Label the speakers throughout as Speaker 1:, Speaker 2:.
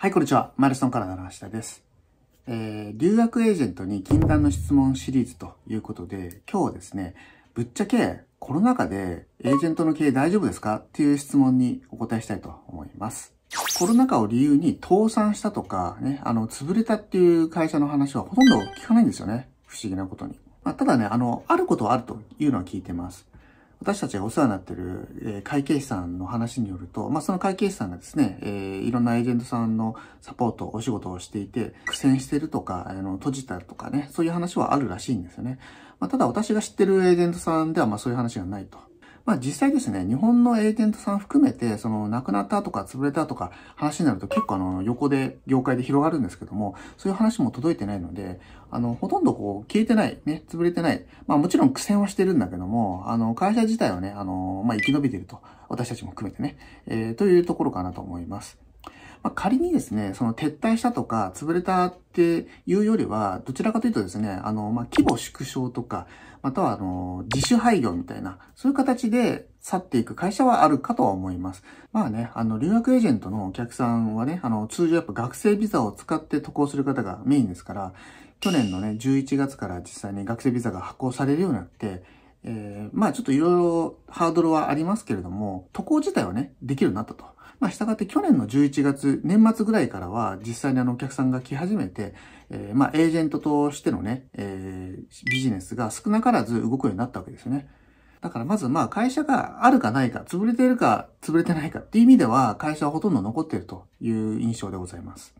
Speaker 1: はい、こんにちは。マルソンからの話しです。えー、留学エージェントに禁断の質問シリーズということで、今日はですね、ぶっちゃけコロナ禍でエージェントの経営大丈夫ですかっていう質問にお答えしたいと思います。コロナ禍を理由に倒産したとか、ね、あの、潰れたっていう会社の話はほとんど聞かないんですよね。不思議なことに。まあ、ただね、あの、あることはあるというのは聞いてます。私たちがお世話になっている、え会計士さんの話によると、まあ、その会計士さんがですね、えー、いろんなエージェントさんのサポート、お仕事をしていて、苦戦してるとか、あの、閉じたとかね、そういう話はあるらしいんですよね。まあ、ただ私が知ってるエージェントさんでは、まあ、そういう話がないと。まあ実際ですね、日本のエージェントさん含めて、その亡くなったとか潰れたとか話になると結構あの横で業界で広がるんですけども、そういう話も届いてないので、あの、ほとんどこう消えてない、ね、潰れてない。まあもちろん苦戦はしてるんだけども、あの、会社自体はね、あの、まあ生き延びてると。私たちも含めてね、えー、というところかなと思います。まあ、仮にですね、その撤退したとか、潰れたっていうよりは、どちらかというとですね、あの、まあ、規模縮小とか、または、あの、自主廃業みたいな、そういう形で去っていく会社はあるかとは思います。まあね、あの、留学エージェントのお客さんはね、あの、通常やっぱ学生ビザを使って渡航する方がメインですから、去年のね、11月から実際に学生ビザが発行されるようになって、えー、まあちょっといろいろハードルはありますけれども、渡航自体はね、できるようになったと。まあ、従って去年の11月、年末ぐらいからは、実際にあの、お客さんが来始めて、えー、まあ、エージェントとしてのね、えー、ビジネスが少なからず動くようになったわけですよね。だからまずまあ会社があるかないか、潰れているか潰れてないかっていう意味では会社はほとんど残っているという印象でございます。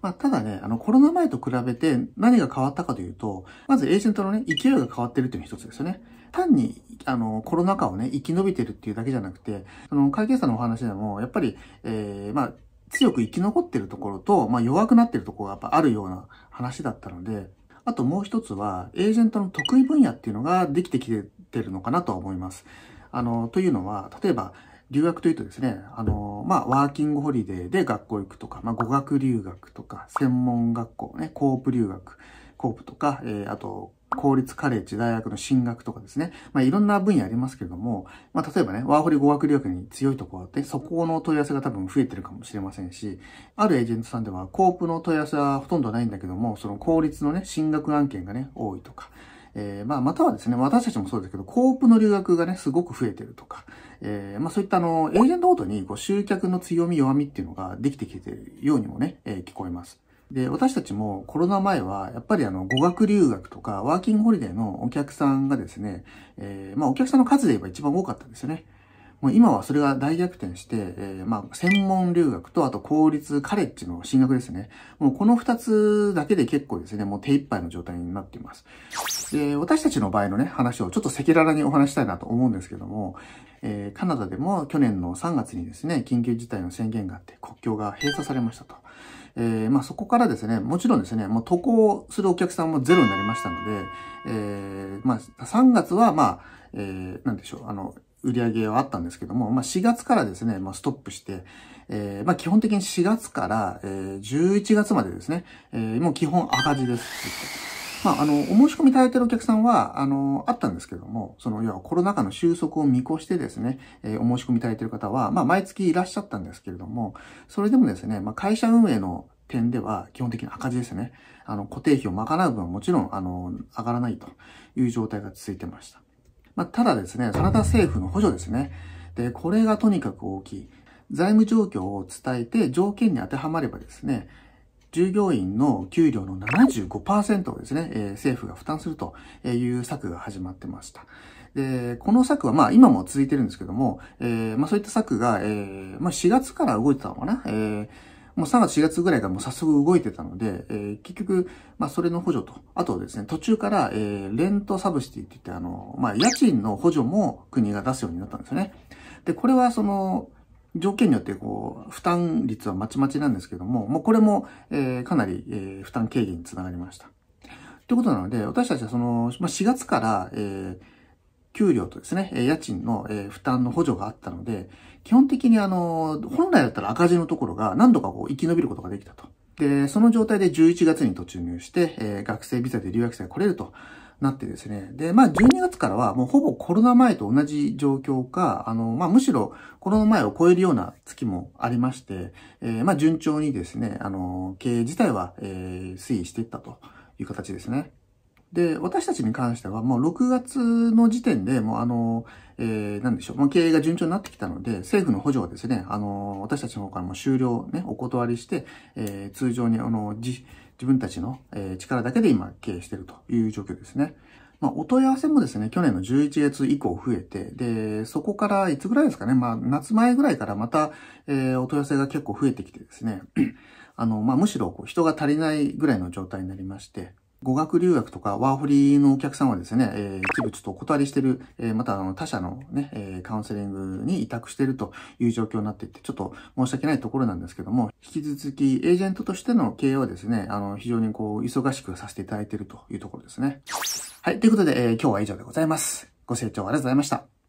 Speaker 1: まあ、ただね、あの、コロナ前と比べて何が変わったかというと、まずエージェントのね、勢いが変わってるっていうのが一つですよね。単に、あの、コロナ禍をね、生き延びてるっていうだけじゃなくて、その、会計士さんのお話でも、やっぱり、えー、まあ、強く生き残ってるところと、まあ、弱くなってるところがやっぱあるような話だったので、あともう一つは、エージェントの得意分野っていうのができてきてるのかなとは思います。あの、というのは、例えば、留学というとですね、あの、まあ、ワーキングホリデーで学校行くとか、まあ、語学留学とか、専門学校ね、コープ留学、コープとか、えー、あと、公立カレッジ、大学の進学とかですね。まあ、いろんな分野ありますけれども、まあ、例えばね、ワーホリ語学留学に強いところって、そこの問い合わせが多分増えてるかもしれませんし、あるエージェントさんでは、コープの問い合わせはほとんどないんだけども、その公立のね、進学案件がね、多いとか、えー、まあ、またはですね、私たちもそうですけど、コープの留学がね、すごく増えてるとか、えー、まあそういったあの、エージェントごとに、こう、集客の強み、弱みっていうのができてきてるようにもね、えー、聞こえます。で、私たちもコロナ前は、やっぱりあの、語学留学とか、ワーキングホリデーのお客さんがですね、えー、まあお客さんの数で言えば一番多かったんですよね。もう今はそれが大逆転して、えー、まあ、専門留学と、あと公立カレッジの進学ですね。もうこの二つだけで結構ですね、もう手一杯の状態になっています。で、私たちの場合のね、話をちょっと赤裸々にお話したいなと思うんですけども、えー、カナダでも去年の3月にですね、緊急事態の宣言があって国境が閉鎖されましたと。えー、まあそこからですね、もちろんですね、もう渡航するお客さんもゼロになりましたので、えー、まあ3月はまあ、えー、なんでしょう、あの、売り上げはあったんですけども、まあ、4月からですね、まあ、ストップして、えー、まあ、基本的に4月から、えー、11月までですね、えー、もう基本赤字です。まあ、あの、お申し込みいただいてるお客さんは、あの、あったんですけども、その、要はコロナ禍の収束を見越してですね、えー、お申し込みいただいてる方は、まあ、毎月いらっしゃったんですけれども、それでもですね、まあ、会社運営の点では基本的に赤字ですね。あの、固定費を賄う分はもちろん、あの、上がらないという状態が続いてました。まあ、ただですね、サナダ政府の補助ですね。で、これがとにかく大きい。財務状況を伝えて条件に当てはまればですね、従業員の給料の75%をですね、えー、政府が負担するという策が始まってました。で、この策はまあ今も続いてるんですけども、えー、まあそういった策が、えー、まあ4月から動いてたのかな、えーもう3月4月ぐらいからもう早速動いてたので、えー、結局、まあそれの補助と、あとですね、途中から、えー、レントサブシティって言って、あの、まあ家賃の補助も国が出すようになったんですよね。で、これはその、条件によってこう、負担率はまちまちなんですけども、もうこれも、えー、かなり、えー、負担軽減につながりました。ということなので、私たちはその、まあ4月から、えー、給料とですね、家賃の負担の補助があったので、基本的にあの、本来だったら赤字のところが何度かこう生き延びることができたと。で、その状態で11月に途中入して、学生ビザで留学生が来れるとなってですね。で、まあ12月からはもうほぼコロナ前と同じ状況か、あの、まあむしろコロナ前を超えるような月もありまして、えー、まあ順調にですね、あの、経営自体は、えー、推移していったという形ですね。で、私たちに関しては、もう6月の時点で、もうあの、えー、なんでしょう、もう経営が順調になってきたので、政府の補助はですね、あの、私たちの方からも終了ね、お断りして、えー、通常に、あの、自分たちの、えー、力だけで今経営しているという状況ですね。まあ、お問い合わせもですね、去年の11月以降増えて、で、そこからいつぐらいですかね、まあ、夏前ぐらいからまた、えー、お問い合わせが結構増えてきてですね、あの、まあ、むしろこう人が足りないぐらいの状態になりまして、語学留学とかワーホリのお客さんはですね、えー、一部ちょっとお断りしてる、えー、またあの他社のね、えー、カウンセリングに委託してるという状況になっていて、ちょっと申し訳ないところなんですけども、引き続きエージェントとしての経営はですね、あの、非常にこう、忙しくさせていただいているというところですね。はい、ということで、えー、今日は以上でございます。ご清聴ありがとうございました。